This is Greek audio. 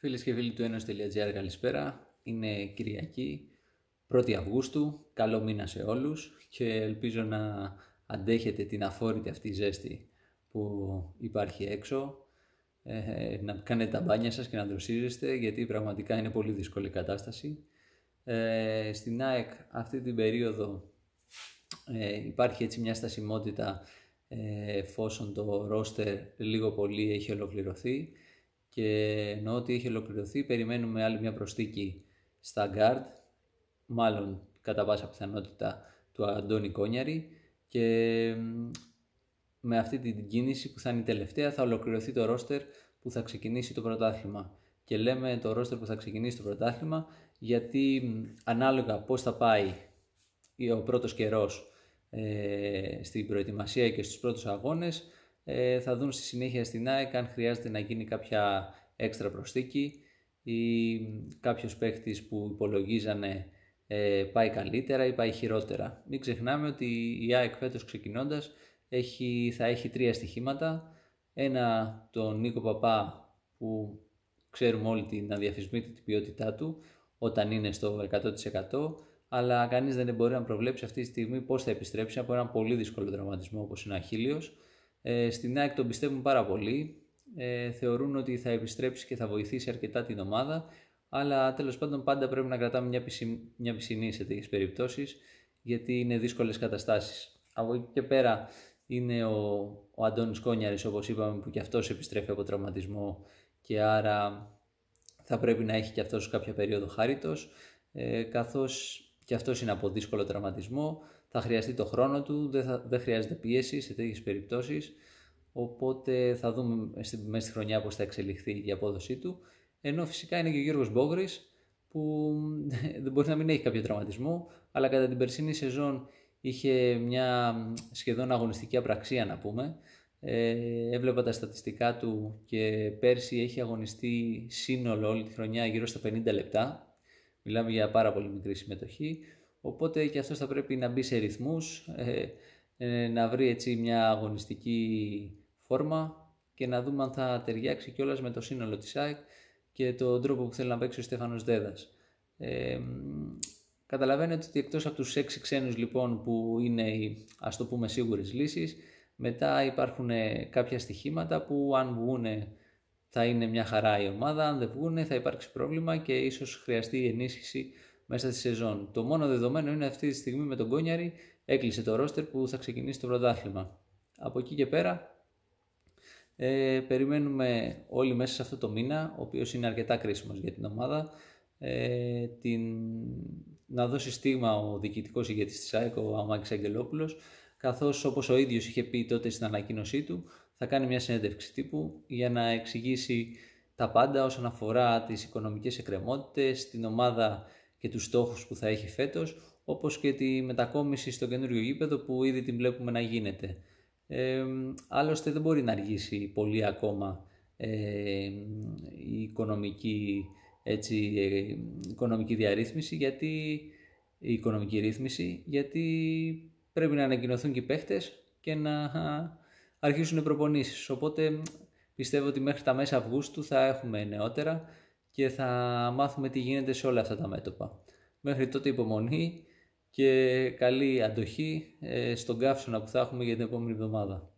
Φίλες και φίλοι του Ένωση.gr καλησπέρα. Είναι Κυριακή, 1η Αυγούστου. Καλό μήνα σε όλους και ελπίζω να αντέχετε την αφόρητη αυτή ζέστη που υπάρχει έξω. Ε, να κάνετε τα μπάνια σας και να δροσίζεστε γιατί πραγματικά είναι πολύ δύσκολη κατάσταση. Ε, στην ΑΕΚ αυτή την περίοδο ε, υπάρχει έτσι μια στασιμότητα ε, εφόσον το ρόστερ λίγο πολύ έχει ολοκληρωθεί και εννοώ ότι έχει ολοκληρωθεί. Περιμένουμε άλλη μια προσθήκη στα guard, μάλλον κατά πάσα πιθανότητα του Αντώνη Κόνιαρη και με αυτή την κίνηση που θα είναι η τελευταία θα ολοκληρωθεί το ρόστερ που θα ξεκινήσει το πρωτάθλημα. Και λέμε το ρόστερ που θα ξεκινήσει το πρωτάθλημα γιατί ανάλογα πώς θα πάει ο πρώτος καιρός ε, στην προετοιμασία και στους πρώτους αγώνες ε, θα δουν στη συνέχεια στην ΑΕΚ αν χρειάζεται να γίνει κάποια έξτρα προσθήκη ή κάποιος παίχτης που υπολογίζανε ε, πάει καλύτερα ή πάει χειρότερα. Μην ξεχνάμε ότι η ΑΕΚ φέτος ξεκινώντας έχει, θα έχει τρία στοιχήματα. Ένα τον Νίκο Παπά που ξέρουμε όλοι την αδιαφυσμίτη την ποιότητά του όταν είναι στο 100% αλλά κανείς δεν μπορεί να προβλέψει αυτή τη στιγμή πώς θα επιστρέψει από έναν πολύ δύσκολο τραυματισμό όπως είναι ο Αχίλιος. Ε, στην ΑΕΚ τον πιστεύουν πάρα πολύ. Ε, θεωρούν ότι θα επιστρέψει και θα βοηθήσει αρκετά την ομάδα. Αλλά τέλος πάντων πάντα πρέπει να κρατάμε μια, πισι, μια πισινή σε τέτοιες περιπτώσεις γιατί είναι δύσκολες καταστάσεις. Από εκεί και πέρα είναι ο, ο Αντώνης Κόνιαρης όπως είπαμε που και αυτός επιστρέφει από τραυματισμό και άρα θα πρέπει να έχει και αυτός κάποια περίοδο χάριτος. ε, καθώς και αυτό είναι από δύσκολο τραυματισμό. Θα χρειαστεί το χρόνο του, δεν, θα, δεν χρειάζεται πίεση σε τέτοιες περιπτώσεις. Οπότε θα δούμε μέσα στη χρονιά πώς θα εξελιχθεί η απόδοσή του. Ενώ φυσικά είναι και ο Γιώργος Μπόγρη, που δεν μπορεί να μην έχει κάποιο τραυματισμό, αλλά κατά την περσίνη σεζόν είχε μια σχεδόν αγωνιστική απραξία να πούμε. Ε, έβλεπα τα στατιστικά του και πέρσι έχει αγωνιστεί σύνολο όλη τη χρονιά γύρω στα 50 λεπτά Μιλάμε για πάρα πολύ μικρή συμμετοχή, οπότε και αυτός θα πρέπει να μπει σε ρυθμούς, ε, ε, να βρει έτσι μια αγωνιστική φόρμα και να δούμε αν θα ταιριάξει κιόλας με το σύνολο της ΑΕΚ και τον τρόπο που θέλει να παίξει ο Στέφανος Δέδας. Ε, καταλαβαίνετε ότι εκτός από τους έξι ξένους λοιπόν που είναι οι ας το πούμε σίγουρες λύσεις, μετά υπάρχουν ε, κάποια στοιχήματα που αν βγουν θα είναι μια χαρά η ομάδα. Αν δεν βγουν, θα υπάρξει πρόβλημα και ίσως χρειαστεί ενίσχυση μέσα στη σεζόν. Το μόνο δεδομένο είναι αυτή τη στιγμή με τον Κόνιαρη έκλεισε το ρόστερ που θα ξεκινήσει το πρωτάθλημα. Από εκεί και πέρα ε, περιμένουμε όλοι μέσα σε αυτό το μήνα, ο οποίος είναι αρκετά κρίσιμος για την ομάδα, ε, την, να δώσει στίγμα ο διοικητικός ηγέτης της ΑΕΚ, ο Αμάκης Αγγελόπουλος, καθώς όπως ο ίδιος είχε πει τότε στην ανακοίνωσή του, θα κάνει μια συνέντευξη τύπου για να εξηγήσει τα πάντα όσον αφορά τις οικονομικές εκκρεμότητες, την ομάδα και τους στόχους που θα έχει φέτος, όπως και τη μετακόμιση στο καινούριο γήπεδο που ήδη την βλέπουμε να γίνεται. Ε, άλλωστε δεν μπορεί να αργήσει πολύ ακόμα ε, η οικονομική, έτσι, ε, οικονομική διαρρύθμιση, γιατί, η οικονομική ρύθμιση, γιατί πρέπει να ανακοινωθούν και οι παίχτες και να αρχίσουν οι προπονήσεις. Οπότε πιστεύω ότι μέχρι τα μέσα Αυγούστου θα έχουμε νεότερα και θα μάθουμε τι γίνεται σε όλα αυτά τα μέτωπα. Μέχρι τότε υπομονή και καλή αντοχή ε, στον καύσωνα που θα έχουμε για την επόμενη εβδομάδα.